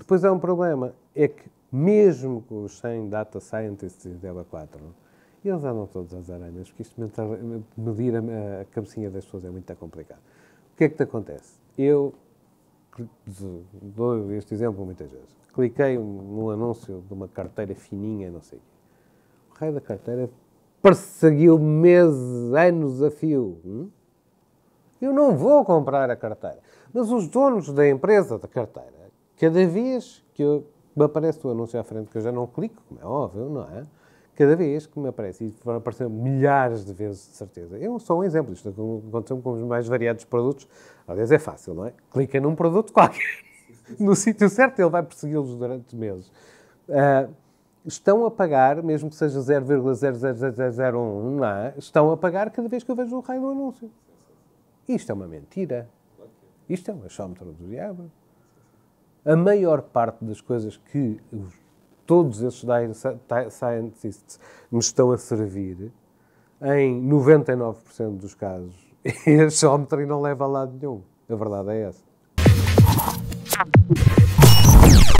Depois há um problema, é que mesmo com os 100 data scientists de dela 4, eles andam todos às aranhas, porque isto medir a, a cabecinha das pessoas é muito complicado. O que é que te acontece? Eu dou este exemplo muitas vezes. Cliquei num anúncio de uma carteira fininha, não sei o quê. O raio da carteira perseguiu meses, anos a fio. Hum? Eu não vou comprar a carteira. Mas os donos da empresa da carteira Cada vez que eu, me aparece o anúncio à frente, que eu já não clico, como é óbvio, não é? Cada vez que me aparece, e vai aparecer milhares de vezes, de certeza. Eu sou um exemplo, isto aconteceu com os mais variados produtos. Aliás, é fácil, não é? Clica num produto qualquer, no sítio certo, ele vai persegui-los durante meses. Uh, estão a pagar, mesmo que seja 0,00001, não é? Estão a pagar cada vez que eu vejo o raio do anúncio. Isto é uma mentira. Isto é um achómetro do diabo a maior parte das coisas que todos esses scientists me estão a servir, em 99% dos casos, a geómetria não leva a lado nenhum. A verdade é essa.